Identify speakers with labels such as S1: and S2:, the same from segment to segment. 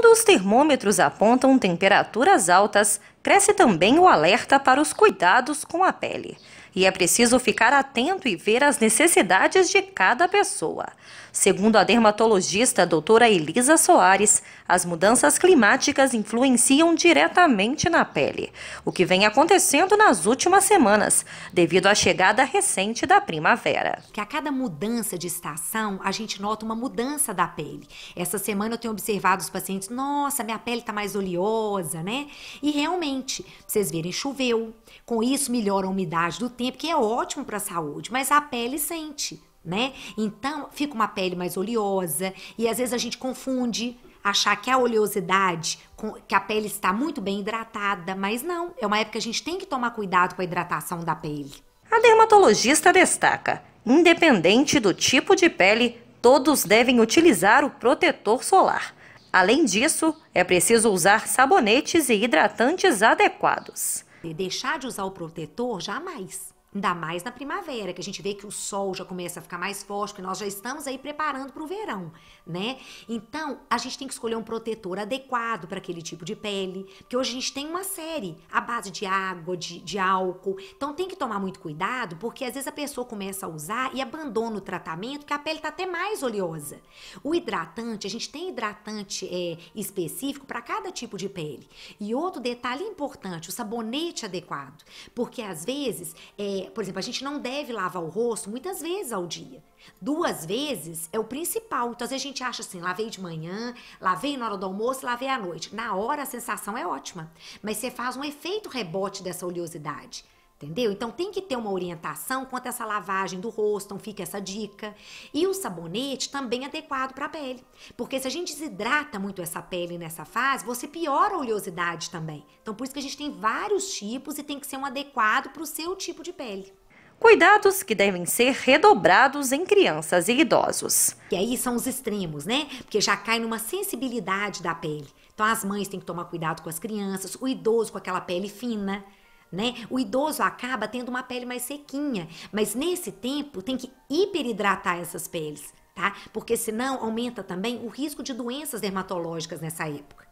S1: quando os termômetros apontam temperaturas altas cresce também o alerta para os cuidados com a pele. E é preciso ficar atento e ver as necessidades de cada pessoa. Segundo a dermatologista doutora Elisa Soares, as mudanças climáticas influenciam diretamente na pele, o que vem acontecendo nas últimas semanas, devido à chegada recente da primavera.
S2: Que a cada mudança de estação, a gente nota uma mudança da pele. Essa semana eu tenho observado os pacientes, nossa, minha pele está mais oleosa, né? E realmente diferente. vocês verem, choveu. Com isso, melhora a umidade do tempo, que é ótimo para a saúde, mas a pele sente, né? Então, fica uma pele mais oleosa e às vezes a gente confunde achar que a oleosidade, que a pele está muito bem hidratada, mas não, é uma época que a gente tem que tomar cuidado com a hidratação da pele.
S1: A dermatologista destaca: independente do tipo de pele, todos devem utilizar o protetor solar. Além disso, é preciso usar sabonetes e hidratantes adequados.
S2: E deixar de usar o protetor jamais. Ainda mais na primavera, que a gente vê que o sol já começa a ficar mais forte, porque nós já estamos aí preparando para o verão, né? Então, a gente tem que escolher um protetor adequado para aquele tipo de pele, porque hoje a gente tem uma série à base de água, de, de álcool. Então, tem que tomar muito cuidado, porque às vezes a pessoa começa a usar e abandona o tratamento, que a pele está até mais oleosa. O hidratante, a gente tem hidratante é, específico para cada tipo de pele. E outro detalhe importante, o sabonete adequado, porque às vezes. É, por exemplo, a gente não deve lavar o rosto muitas vezes ao dia. Duas vezes é o principal. Então, às vezes a gente acha assim, lavei de manhã, lavei na hora do almoço, lavei à noite. Na hora a sensação é ótima, mas você faz um efeito rebote dessa oleosidade. Entendeu? Então tem que ter uma orientação quanto a essa lavagem do rosto, então fica essa dica. E o sabonete também adequado para a pele. Porque se a gente desidrata muito essa pele nessa fase, você piora a oleosidade também. Então por isso que a gente tem vários tipos e tem que ser um adequado para o seu tipo de pele.
S1: Cuidados que devem ser redobrados em
S2: crianças e idosos. E aí são os extremos, né? Porque já cai numa sensibilidade da pele. Então as mães têm que tomar cuidado com as crianças, o idoso com aquela pele fina, né? O idoso acaba tendo uma pele mais sequinha, mas nesse tempo tem que hiperidratar essas peles, tá? Porque senão aumenta também o risco de doenças dermatológicas nessa época.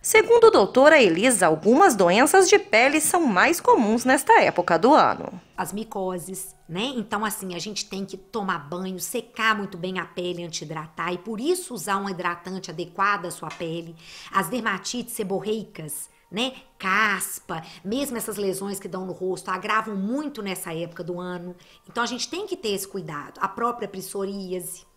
S1: Segundo a doutora Elisa, algumas doenças de pele são mais comuns nesta época do ano.
S2: As micoses, né? Então, assim, a gente tem que tomar banho, secar muito bem a pele, anti-hidratar e por isso usar um hidratante adequado à sua pele. As dermatites seborreicas, né? Caspa, mesmo essas lesões que dão no rosto, agravam muito nessa época do ano. Então a gente tem que ter esse cuidado. A própria psoríase.